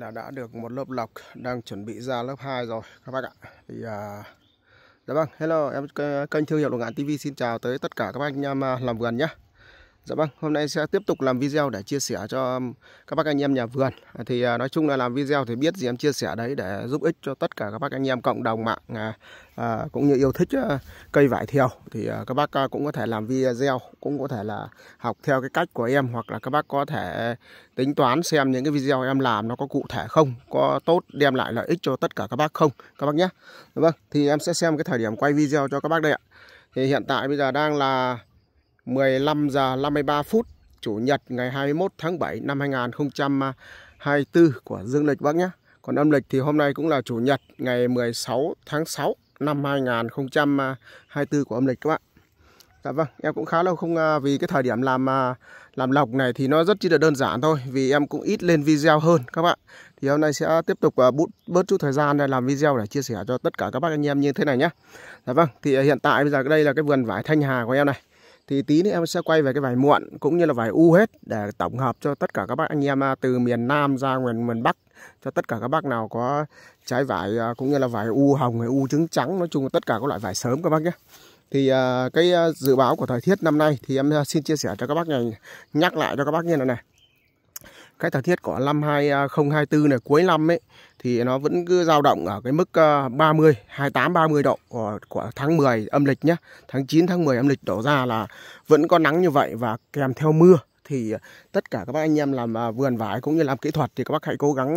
là đã được một lớp lọc đang chuẩn bị ra lớp 2 rồi các bác ạ thì à, dạ vâng hello em kênh thương hiệu lục ngạn tv xin chào tới tất cả các anh em à, làm vườn nhé Dạ vâng, hôm nay sẽ tiếp tục làm video để chia sẻ cho um, các bác anh em nhà vườn. À, thì à, nói chung là làm video thì biết gì em chia sẻ đấy để giúp ích cho tất cả các bác anh em cộng đồng mạng à, à cũng như yêu thích cây vải thiều. Thì các bác cũng có thể làm video, cũng có thể là học theo cái cách của em hoặc là các bác có thể tính toán xem những cái video em làm nó có cụ thể không, có tốt đem lại lợi ích cho tất cả các bác không các bác nhé. Dạ vâng, thì em sẽ xem cái thời điểm quay video cho các bác đây ạ. Thì hiện tại bây giờ đang là 15 giờ 53 phút Chủ nhật ngày 21 tháng 7 năm 2024 của dương lịch bác nhé. Còn âm lịch thì hôm nay cũng là chủ nhật ngày 16 tháng 6 năm 2024 của âm lịch các bạn. Dạ vâng, em cũng khá lâu không à, vì cái thời điểm làm à, làm lọc này thì nó rất chỉ là đơn giản thôi vì em cũng ít lên video hơn các bạn. Thì hôm nay sẽ tiếp tục à, bút bớt chút thời gian để làm video để chia sẻ cho tất cả các bác anh em như thế này nhé. Dạ vâng, thì hiện tại bây giờ đây là cái vườn vải Thanh Hà của em này thì tí nữa em sẽ quay về cái vải muộn cũng như là vải u hết để tổng hợp cho tất cả các bác anh em à, từ miền Nam ra miền miền Bắc cho tất cả các bác nào có trái vải à, cũng như là vải u hồng hay u trứng trắng nói chung là tất cả các loại vải sớm các bác nhé thì à, cái dự báo của thời tiết năm nay thì em xin chia sẻ cho các bác này nhắc lại cho các bác như này này cái thời tiết của năm 2024 này cuối năm ấy thì nó vẫn cứ dao động ở cái mức 30, 28, 30 độ của, của tháng 10 âm lịch nhé. Tháng 9, tháng 10 âm lịch đổ ra là vẫn có nắng như vậy và kèm theo mưa thì tất cả các bác anh em làm ờ, vườn vải cũng như làm kỹ thuật thì các bác hãy cố gắng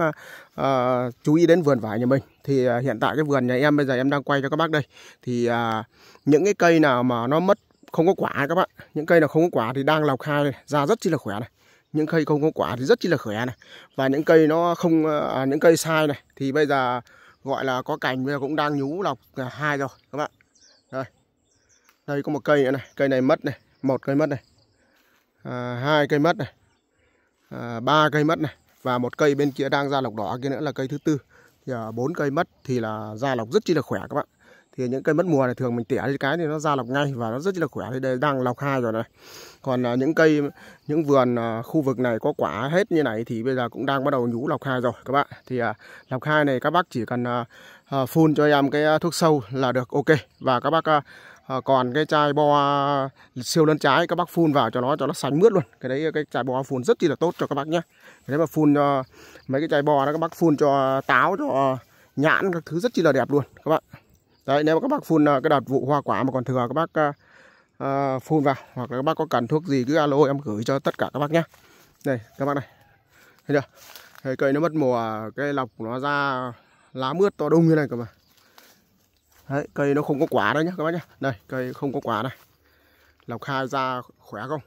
uh, chú ý đến vườn vải nhà mình thì uh, hiện tại cái vườn nhà em bây giờ em đang quay cho các bác đây thì uh, những cái cây nào mà nó mất không có quả các bạn những cây nào không có quả thì đang lọc hai ra rất chi là khỏe này những cây không có quả thì rất chi là khỏe này và những cây nó không à, à, những cây sai này thì bây giờ gọi là có cành bây giờ cũng đang nhú lọc à, hai rồi các bạn đây đây có một cây nữa này cây này mất này một cây mất này à, hai cây mất này à, ba cây mất này và một cây bên kia đang ra lọc đỏ kia nữa là cây thứ tư thì à, bốn cây mất thì là ra lọc rất chi là khỏe các bạn thì những cây mất mùa này thường mình tỉa đi cái thì nó ra lọc ngay và nó rất là khỏe thì đây đang lọc hai rồi này còn à, những cây những vườn à, khu vực này có quả hết như này thì bây giờ cũng đang bắt đầu nhú lọc hai rồi các bạn thì à, lọc hai này các bác chỉ cần à, à, phun cho em cái à, thuốc sâu là được ok và các bác à, à, còn cái chai bo à, siêu lớn trái các bác phun vào cho nó cho nó sánh mướt luôn cái đấy cái chai bo phun rất chi là tốt cho các bác nhé nếu mà phun cho à, mấy cái chai bo đó các bác phun cho táo cho nhãn các thứ rất chi là đẹp luôn các bạn đấy nếu mà các bác phun à, cái đợt vụ hoa quả mà còn thừa các bác uh, phun vào hoặc là các bác có cần thuốc gì cứ alo em gửi cho tất cả các bác nhé đây các bác này thấy chưa thấy cây nó mất mùa cái lọc nó ra lá mướt to đung như này cơ mà đấy cây nó không có quả đâu nhá các bác nhá đây cây không có quả này lọc hai ra khỏe không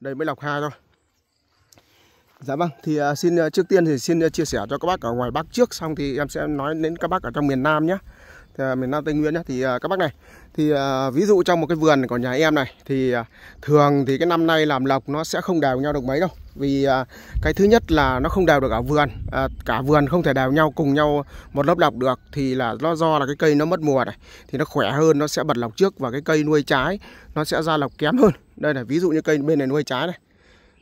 đây mới lọc hai thôi Dạ vâng, thì xin trước tiên thì xin chia sẻ cho các bác ở ngoài Bắc trước xong thì em sẽ nói đến các bác ở trong miền Nam nhé. Ờ, miền Nam Tây Nguyên nhé thì ờ, các bác này thì ờ, ví dụ trong một cái vườn của nhà em này thì thường thì cái năm nay làm lộc nó sẽ không đều nhau được mấy đâu vì cái thứ nhất là nó không đều được ở vườn à, cả vườn không thể đều nhau cùng nhau một lớp lọc được thì là nó do là cái cây nó mất mùa này thì nó khỏe hơn nó sẽ bật lọc trước và cái cây nuôi trái nó sẽ ra lọc kém hơn đây là ví dụ như cây bên này nuôi trái này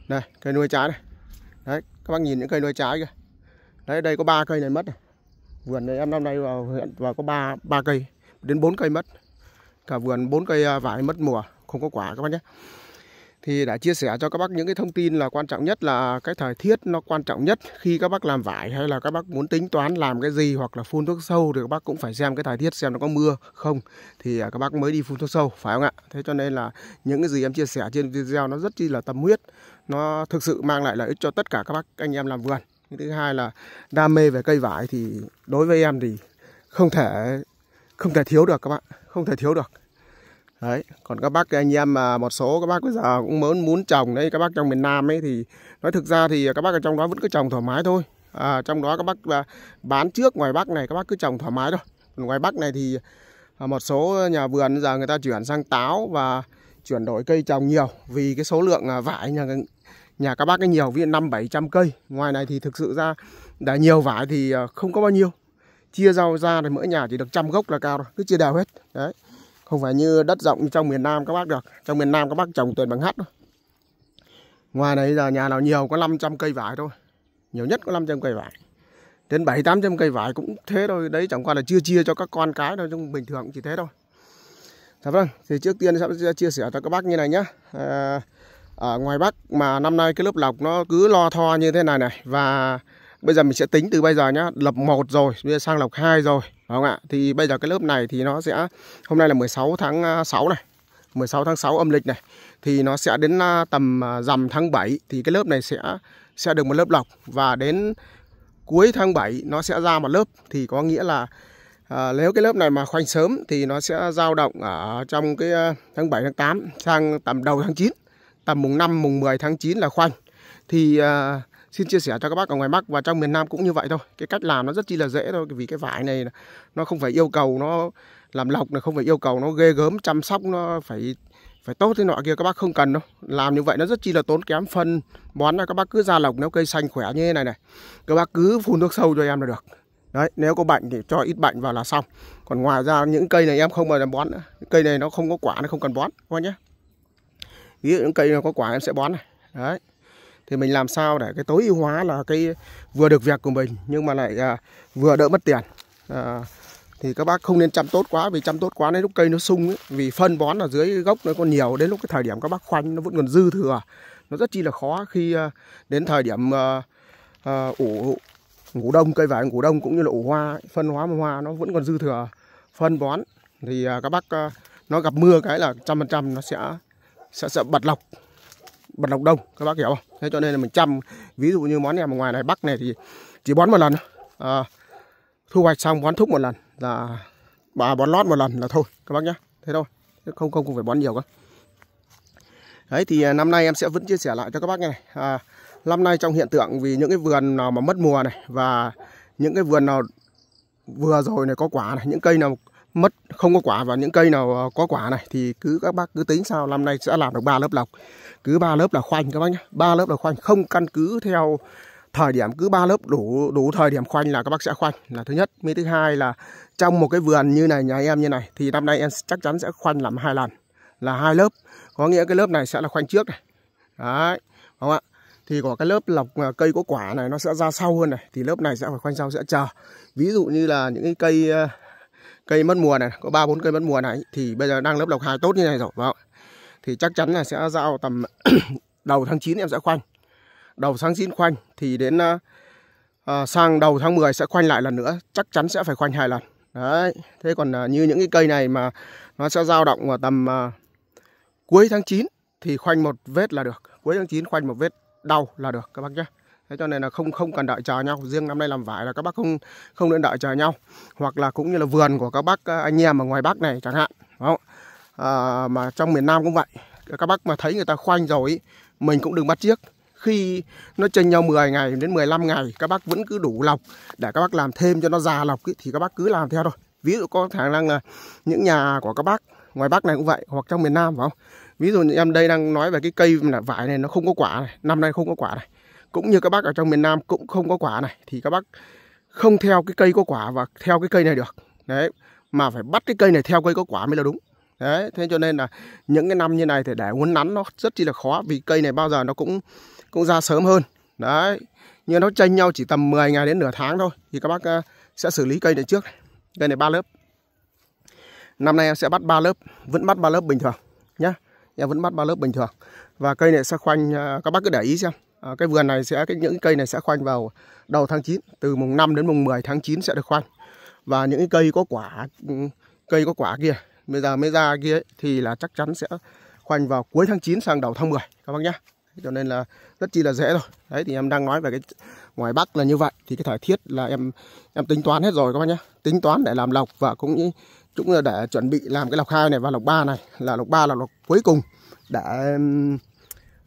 đây cây nuôi trái này đấy các bác nhìn những cây nuôi trái kìa đấy đây có ba cây này mất này vườn này em năm nay vào hiện vào có ba ba cây đến bốn cây mất cả vườn bốn cây à, vải mất mùa không có quả các bác nhé thì đã chia sẻ cho các bác những cái thông tin là quan trọng nhất là cái thời tiết nó quan trọng nhất khi các bác làm vải hay là các bác muốn tính toán làm cái gì hoặc là phun thuốc sâu thì các bác cũng phải xem cái thời tiết xem nó có mưa không thì à, các bác mới đi phun thuốc sâu phải không ạ thế cho nên là những cái gì em chia sẻ trên video nó rất chi là tâm huyết nó thực sự mang lại lợi ích cho tất cả các bác anh em làm vườn thứ hai là đam mê về cây vải thì đối với em thì không thể không thể thiếu được các bạn không thể thiếu được đấy còn các bác anh em mà một số các bác bây giờ cũng muốn muốn trồng đấy các bác trong miền Nam ấy thì nói thực ra thì các bác ở trong đó vẫn cứ trồng thoải mái thôi à, trong đó các bác à, bán trước ngoài Bắc này các bác cứ trồng thoải mái thôi còn ngoài Bắc này thì à, một số nhà vườn giờ người ta chuyển sang táo và chuyển đổi cây trồng nhiều vì cái số lượng à, vải nhà nhà các bác ấy nhiều viện năm bảy trăm cây ngoài này thì thực sự ra đã nhiều vải thì ờ, không có bao nhiêu chia rau ra thì mỗi nhà chỉ được trăm gốc là cao rồi cứ chia đều hết đấy không phải như đất rộng trong miền Nam các bác được trong miền Nam các bác trồng toàn bằng hát thôi ngoài này giờ nhà nào nhiều có 500 cây vải thôi nhiều nhất có 500 cây vải đến bảy tám trăm cây vải cũng thế thôi đấy chẳng qua là chưa chia cho các con cái thôi trong bình thường chỉ thế thôi dạ vâng thì trước tiên sẽ chia sẻ cho các bác như này nhá à, ở ngoài Bắc mà năm nay cái lớp lọc nó cứ lo tho như thế này này và bây giờ mình sẽ tính từ bây giờ nhá lập 1 rồi bây giờ sang lọc 2 rồi đúng không ạ thì bây giờ cái lớp này thì nó sẽ hôm nay là 16 tháng 6 à, này 16 tháng 6 âm lịch này thì nó sẽ đến à, tầm à, rằm tháng 7 thì cái lớp này sẽ sẽ được một lớp lọc và đến cuối tháng 7 nó sẽ ra một lớp thì có nghĩa là à, nếu cái lớp này mà khoanh sớm thì nó sẽ dao động ở trong cái tháng 7 tháng 8 sang tầm đầu tháng 9 tầm à, mùng 5, mùng 10 tháng 9 là khoanh. Thì uh, xin chia sẻ cho các bác ở ngoài Bắc và trong miền Nam cũng như vậy thôi. Cái cách làm nó rất chi là dễ thôi vì cái vải này nó không phải yêu cầu nó làm lọc này không phải yêu cầu nó ghê gớm chăm sóc nó phải phải tốt thế nọ kia các bác không cần đâu. Làm như vậy nó rất chi là tốn kém phân bón là các bác cứ ra lọc nếu cây xanh khỏe như thế này này. Các bác cứ phun nước sâu cho em là được. Đấy, nếu có bệnh thì cho ít bệnh vào là xong. Còn ngoài ra những cây này em không bao giờ bón nữa. Cây này nó không có quả nó không cần bón các bác nhé ví dụ những cây nào có quả em sẽ bón này đấy thì mình làm sao để cái tối ưu hóa là cái vừa được việc của mình nhưng mà lại à, vừa đỡ mất tiền à, thì các bác không nên chăm tốt quá vì chăm tốt quá đến lúc cây nó sung ấy, vì phân bón ở dưới gốc nó còn nhiều đến lúc cái thời điểm các bác khoanh nó vẫn còn dư thừa nó rất chi là khó khi à, đến thời điểm à, à, ủ ngủ đông cây vải ngủ đông cũng như là ủ hoa phân hóa hoa nó vẫn còn dư thừa phân bón thì à, các bác à, nó gặp mưa cái là trăm phần trăm nó sẽ sẽ sợ bật lọc bật lọc đông các bác hiểu không thế cho nên là mình chăm ví dụ như món này mà ngoài này bắc này thì chỉ bón một lần à, thu hoạch xong bón thúc một lần là bà bón lót một lần là thôi các bác nhé, thế thôi không không cũng phải bón nhiều cơ đấy thì à, năm nay em sẽ vẫn chia sẻ lại cho các bác nghe này à, năm nay trong hiện tượng vì những cái vườn nào mà mất mùa này và những cái vườn nào vừa rồi này có quả này những cây nào mất không có quả và những cây nào ờ, có quả này thì cứ các bác cứ tính sao năm nay sẽ làm được ba lớp lọc cứ ba lớp là khoanh các bác nhé ba lớp là khoanh không căn cứ theo thời điểm cứ ba lớp đủ đủ thời điểm khoanh là các bác sẽ khoanh là thứ nhất mới thứ hai là trong một cái vườn như này nhà em như này thì năm nay em chắc chắn sẽ khoanh làm hai lần là hai lớp có nghĩa cái lớp này sẽ là khoanh trước này đấy không ạ thì có cái lớp lọc ờ, cây có quả này nó sẽ ra sau hơn này thì lớp này sẽ phải khoanh sau sẽ chờ ví dụ như là những cái cây ờ, cây mất mùa này có ba bốn cây mất mùa này thì bây giờ đang lớp lọc hài tốt như này rồi phải thì chắc chắn là sẽ giao tầm đầu tháng 9 em sẽ khoanh đầu tháng 9 khoanh thì đến à, sang đầu tháng 10 sẽ khoanh lại lần nữa chắc chắn sẽ phải khoanh hai lần đấy thế còn à, như những cái cây này mà nó sẽ dao động vào tầm à, cuối tháng 9 thì khoanh một vết là được cuối tháng 9 khoanh một vết đau là được các bác nhé thế cho nên là không không cần đợi chờ nhau riêng năm nay làm vải là các bác không không nên đợi chờ nhau hoặc là cũng như là vườn của các bác à, anh em ở ngoài bắc này chẳng hạn đó à, mà trong miền nam cũng vậy các bác mà thấy người ta khoanh rồi mình cũng đừng bắt chiếc khi nó chênh nhau 10 ngày đến 15 ngày các bác vẫn cứ đủ lọc để các bác làm thêm cho nó già lọc ý, thì các bác cứ làm theo thôi ví dụ có khả năng là những nhà của các bác ngoài bắc này cũng vậy hoặc trong miền nam phải không ví dụ như em đây đang nói về cái cây là vải này nó không có quả này năm nay không có quả này cũng như các bác ở trong miền Nam cũng không có quả này thì các bác không theo cái cây có quả và theo cái cây này được đấy mà phải bắt cái cây này theo cây có quả mới là đúng đấy thế cho nên là những cái năm như này thì để uốn nắn nó rất chi là khó vì cây này bao giờ nó cũng cũng ra sớm hơn đấy nhưng nó tranh nhau chỉ tầm 10 ngày đến nửa tháng thôi thì các bác ờ, sẽ xử lý cây này trước cây này ba lớp năm nay em sẽ bắt ba lớp vẫn bắt ba lớp bình thường nhá em vẫn bắt ba lớp bình thường và cây này sẽ khoanh ờ, các bác cứ để ý xem À, cái vườn này sẽ cái những cây này sẽ khoanh vào đầu tháng 9, từ mùng 5 đến mùng 10 tháng 9 sẽ được khoanh. Và những cây có quả ừ, cây có quả kia, bây giờ mới ra kia ấy, thì là chắc chắn sẽ khoanh vào cuối tháng 9 sang đầu tháng 10 các bác nhá. Cho nên là rất chi là dễ rồi. Đấy thì em đang nói về cái ngoài Bắc là như vậy thì cái thời tiết là em em tính toán hết rồi các bác nhá. Tính toán để làm lọc và cũng cũng là để chuẩn bị làm cái lọc hai này và lọc ba này là lọc ba là lọc cuối cùng để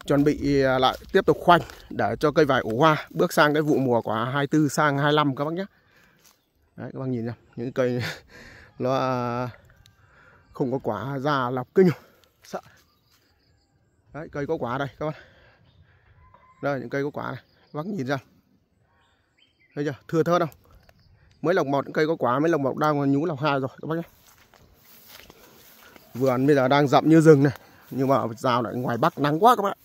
chuẩn bị à, lại tiếp tục khoanh để cho cây vải ủ hoa bước sang cái vụ mùa của 24 sang 25 các bác nhé. Đấy, các bác nhìn xem những cây nó à, không có quả già lọc kinh sợ. Đấy, cây có quả đây các bác. Đây những cây có quả này, các bác nhìn ra. Thấy chưa? Thừa thớt không? Mới lọc một những cây có quả mới lọc một đang nhú lọc hai rồi các bác nhé. Vườn bây giờ đang rậm như rừng này, nhưng mà dạo lại ngoài Bắc nắng quá các bạn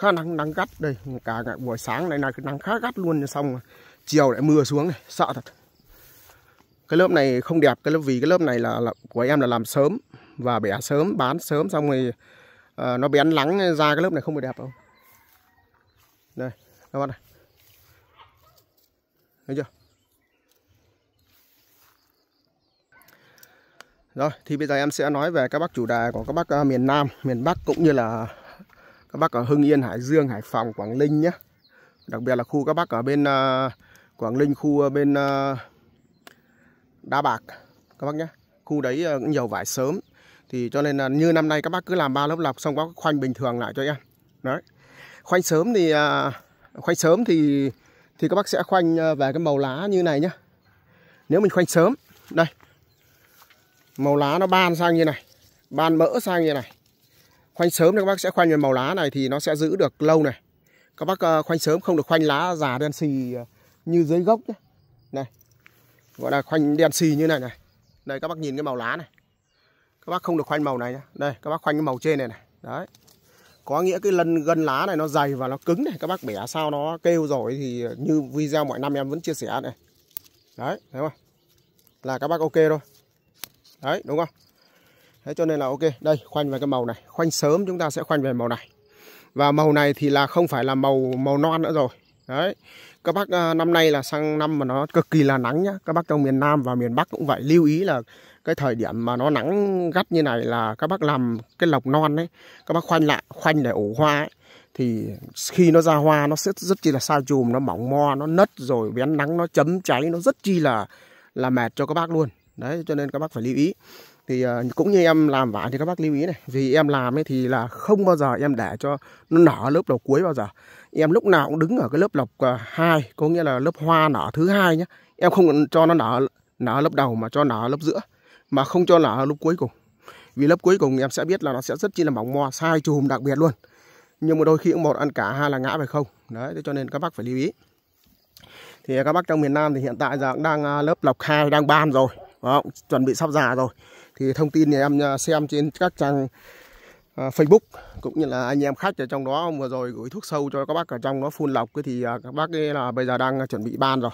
khá nắng nắng gắt đây cả ngày buổi sáng này là nắng khá gắt luôn xong chiều lại mưa xuống này sợ thật cái lớp này không đẹp cái lớp vì cái lớp này là, là của em là làm sớm và bẻ sớm bán sớm xong rồi à, nó bén lắng ra cái lớp này không được đẹp đâu đây các bạn này thấy chưa rồi thì bây giờ em sẽ nói về các bác chủ đề của các bác ờ, miền Nam miền Bắc cũng như là các bác ở Hưng Yên, Hải Dương, Hải Phòng, Quảng Ninh nhé. Đặc biệt là khu các bác ở bên uh, Quảng Ninh, khu à, bên uh, à, Đá Bạc các bác nhé. Khu đấy uh, nhiều vải sớm. Thì cho nên là như năm nay các bác cứ làm ba lớp lọc xong các bác khoanh bình thường lại cho em. Đấy. Khoanh sớm thì uh, khoanh sớm thì thì các bác sẽ khoanh về cái màu lá như này nhé. Nếu mình khoanh sớm, đây. Màu lá nó ban sang như này, ban mỡ sang như này khoanh sớm thì các bác sẽ khoanh về màu lá này thì nó sẽ giữ được lâu này các bác ờ, khoanh sớm không được khoanh lá già đen xì ờ, như dưới gốc nhé này gọi là khoanh đen xì như này này đây các bác nhìn cái màu lá này các bác không được khoanh màu này nhé đây các bác khoanh cái màu trên này này đấy có nghĩa cái lân gân lá này nó dày và nó cứng này các bác bẻ sao nó kêu rồi thì như video mọi năm em vẫn chia sẻ này đấy thấy không là các bác ok rồi đấy đúng không thế cho nên là ok đây khoanh về cái màu này khoanh sớm chúng ta sẽ khoanh về màu này và màu này thì là không phải là màu màu non nữa rồi đấy các bác à, năm nay là sang năm mà nó cực kỳ là nắng nhá các bác trong miền Nam và miền Bắc cũng vậy lưu ý là cái thời điểm mà nó nắng gắt như này là các bác làm cái lọc non đấy các bác khoanh lại khoanh để ủ hoa ấy thì khi nó ra hoa nó sẽ rất chi là sa chùm nó mỏng mo nó nứt rồi bén nắng nó chấm cháy nó rất chi là là mệt cho các bác luôn đấy cho nên các bác phải lưu ý thì ờ, cũng như em làm vải thì các bác lưu ý này vì em làm ấy thì là không bao giờ em để cho nó nở lớp đầu cuối bao giờ em lúc nào cũng đứng ở cái lớp lọc ờ, hai có nghĩa là lớp hoa nở thứ hai nhé em không cho nó nở nở lớp đầu mà cho nở lớp giữa mà không cho nở lúc cuối cùng vì lớp cuối cùng em sẽ biết là nó sẽ rất chi là mỏng mò sai chùm đặc biệt luôn nhưng mà đôi khi một ăn cả hai là ngã phải không đấy cho nên các bác phải lưu ý thì các bác trong miền Nam thì hiện tại giờ cũng đang ờ, lớp lọc hai đang ban rồi đó, chuẩn bị sắp già rồi thì thông tin nhà em à, xem trên các trang à, Facebook cũng như là anh em khách ở trong đó vừa rồi gửi thuốc sâu cho các bác ở trong đó phun lọc thì à, các bác ấy là bây giờ đang chuẩn bị ban rồi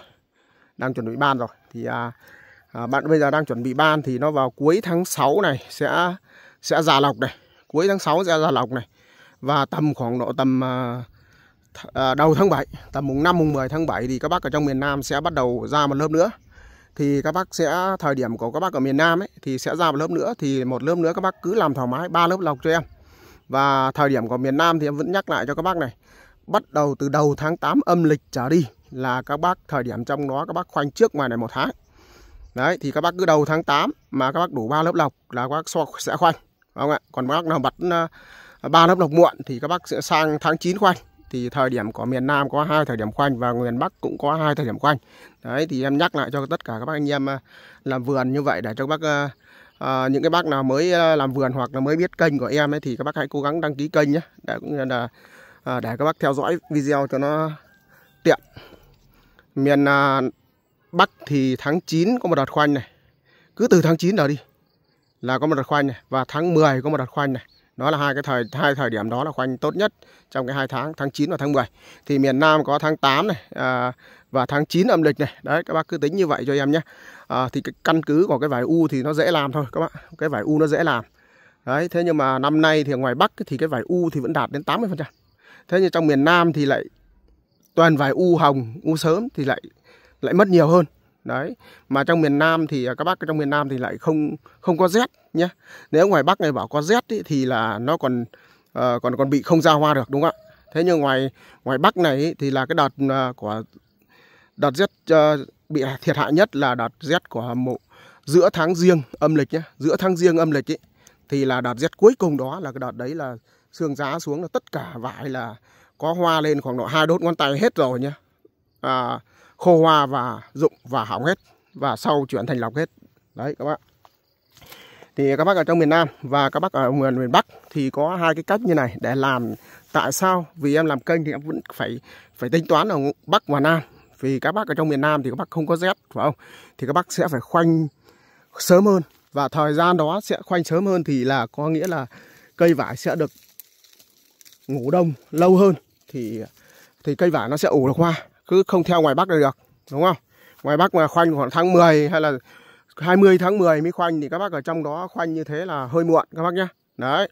đang chuẩn bị ban rồi thì à, bạn bây giờ đang chuẩn bị ban thì nó vào cuối tháng 6 này sẽ sẽ già lọc này cuối tháng 6 sẽ già lọc này và tầm khoảng độ tầm à, đầu tháng 7 tầm mùng 5 mùng 10 tháng 7 thì các bác ở trong miền Nam sẽ bắt đầu ra một lớp nữa thì các bác sẽ thời điểm của các bác ở miền Nam ấy thì sẽ ra một lớp nữa thì một lớp nữa các bác cứ làm thoải mái ba lớp lọc cho em và thời điểm của miền Nam thì em vẫn nhắc lại cho các bác này bắt đầu từ đầu tháng 8 âm lịch trở đi là các bác thời điểm trong đó các bác khoanh trước ngoài này một tháng đấy thì các bác cứ đầu tháng 8 mà các bác đủ ba lớp lọc là các bác so sẽ khoanh không ạ còn các bác nào bật ờ, ba lớp lọc muộn thì các bác sẽ sang tháng 9 khoanh thì thời điểm của miền Nam có hai thời điểm khoanh và miền Bắc cũng có hai thời điểm khoanh đấy thì em nhắc lại cho tất cả các bác anh em à, làm vườn như vậy để cho các bác à, à, những cái bác nào mới à, làm vườn hoặc là mới biết kênh của em ấy thì các bác hãy cố gắng đăng ký kênh nhé để cũng như là à, để các bác theo dõi video cho nó tiện miền à, Bắc thì tháng 9 có một đợt khoanh này cứ từ tháng 9 trở đi là có một đợt khoanh này và tháng 10 có một đợt khoanh này đó là hai cái thời hai thời điểm đó là khoanh tốt nhất trong cái hai tháng tháng 9 và tháng 10 thì miền Nam có tháng 8 này à, và tháng 9 âm lịch này đấy các bác cứ tính như vậy cho em nhé à, thì cái căn cứ của cái vải u thì nó dễ làm thôi các bạn cái vải u nó dễ làm đấy thế nhưng mà năm nay thì ngoài Bắc thì cái vải u thì vẫn đạt đến 80 phần trăm thế nhưng trong miền Nam thì lại toàn vải u hồng u sớm thì lại lại mất nhiều hơn đấy mà trong miền Nam thì à, các bác trong miền Nam thì lại không không có rét nhé nếu ngoài Bắc này bảo có rét ý, thì là nó còn uh, còn còn bị không ra hoa được đúng không ạ thế nhưng ngoài ngoài Bắc này ý, thì là cái đợt uh, của đợt rét uh, ờ, bị thiệt hại nhất là đợt rét của mộ giữa tháng riêng âm lịch nhé giữa tháng riêng âm lịch ý, thì là đợt rét cuối cùng đó là cái đợt đấy là sương giá xuống là tất cả vải là có hoa lên khoảng độ hai đốt ngón tay hết rồi nhé à, khô hoa và rụng và hỏng hết và sau chuyển thành lọc hết đấy các bạn thì các bác ở trong miền Nam và các bác ở miền miền Bắc thì có hai cái cách như này để làm tại sao vì em làm kênh thì em vẫn phải phải tính toán ở Bắc và Nam vì các bác ở trong miền Nam thì các bác không có rét phải không thì các bác sẽ phải khoanh sớm hơn và thời gian đó sẽ khoanh sớm hơn thì là có nghĩa là cây vải sẽ được ngủ đông lâu hơn thì thì cây vải nó sẽ ủ được hoa cứ không theo ngoài Bắc là được đúng không ngoài Bắc mà khoanh khoảng tháng 10 hay là 20 tháng 10 mới khoanh thì các bác ở trong đó khoanh như thế là hơi muộn các bác nhá đấy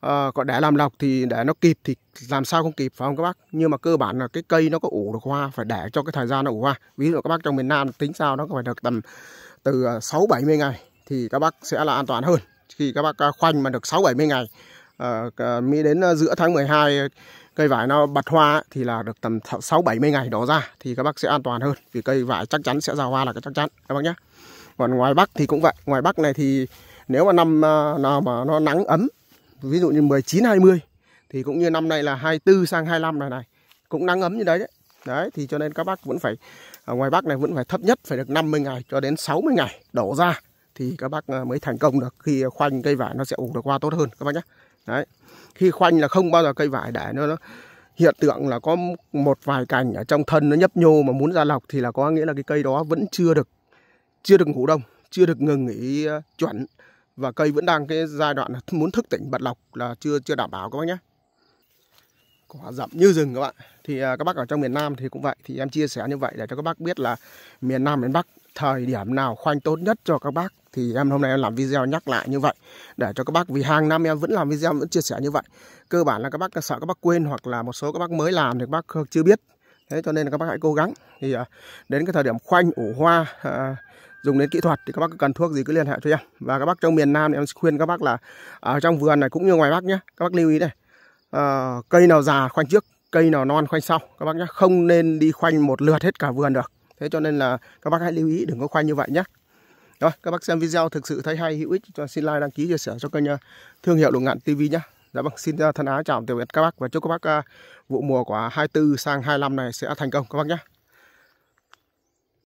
à, còn để làm lọc thì để nó kịp thì làm sao không kịp phải không các bác nhưng mà cơ bản là cái cây nó có ủ được hoa phải để cho cái thời gian nó ủ hoa ví dụ các bác trong miền Nam tính sao nó phải được tầm từ 6 ờ, 70 ngày thì các bác sẽ là an toàn hơn khi các bác ờ, khoanh mà được 6 70 ngày Ờ, Mỹ đến ờ, giữa tháng 12 cây vải nó bật hoa thì là được tầm 6 70 ngày đó ra thì các bác sẽ an toàn hơn vì cây vải chắc chắn sẽ ra hoa là cái chắc chắn các bác nhé. Còn ngoài Bắc thì cũng vậy, ngoài Bắc này thì nếu mà năm ờ, nào mà nó nắng ấm ví dụ như 19 20 thì cũng như năm nay là 24 sang 25 này này cũng nắng ấm như đấy đấy. Đấy thì cho nên các bác vẫn phải ở ngoài Bắc này vẫn phải thấp nhất phải được 50 ngày cho đến 60 ngày đổ ra thì các bác mới thành công được khi khoanh cây vải nó sẽ ủ được hoa tốt hơn các bác nhé đấy khi khoanh là không bao giờ cây vải để nó nó hiện tượng là có một vài cành ở trong thân nó nhấp nhô mà muốn ra lọc thì là có nghĩa là cái cây đó vẫn chưa được chưa được ngủ đông chưa được ngừng nghỉ ờ, chuẩn và cây vẫn đang cái giai đoạn muốn thức tỉnh bật lọc là chưa chưa đảm bảo các bác nhé quả rậm như rừng các bạn thì ờ, các bác ở trong miền Nam thì cũng vậy thì em chia sẻ như vậy để cho các bác biết là miền Nam miền Bắc thời điểm nào khoanh tốt nhất cho các bác thì em hôm nay em làm video nhắc lại như vậy để cho các bác vì hàng năm em vẫn làm video vẫn chia sẻ như vậy cơ bản là các bác sợ các bác quên hoặc là một số các bác mới làm thì các bác chưa biết thế cho nên là các bác hãy cố gắng thì đến cái thời điểm khoanh ủ hoa à, dùng đến kỹ thuật thì các bác cần thuốc gì cứ liên hệ cho em và các bác trong miền Nam thì em khuyên các bác là ở trong vườn này cũng như ngoài bác nhé các bác lưu ý này à, cây nào già khoanh trước cây nào non khoanh sau các bác nhé không nên đi khoanh một lượt hết cả vườn được thế cho nên là các bác hãy lưu ý đừng có khoanh như vậy nhé rồi các bác xem video thực sự thấy hay hữu ích cho xin like đăng ký chia sẻ cho kênh ờ, thương hiệu lục ngạn tv nhé dạ vâng xin ờ, thân ái chào tạm biệt các bác và chúc các bác ờ, vụ mùa của 24 sang 25 này sẽ thành công các bác nhé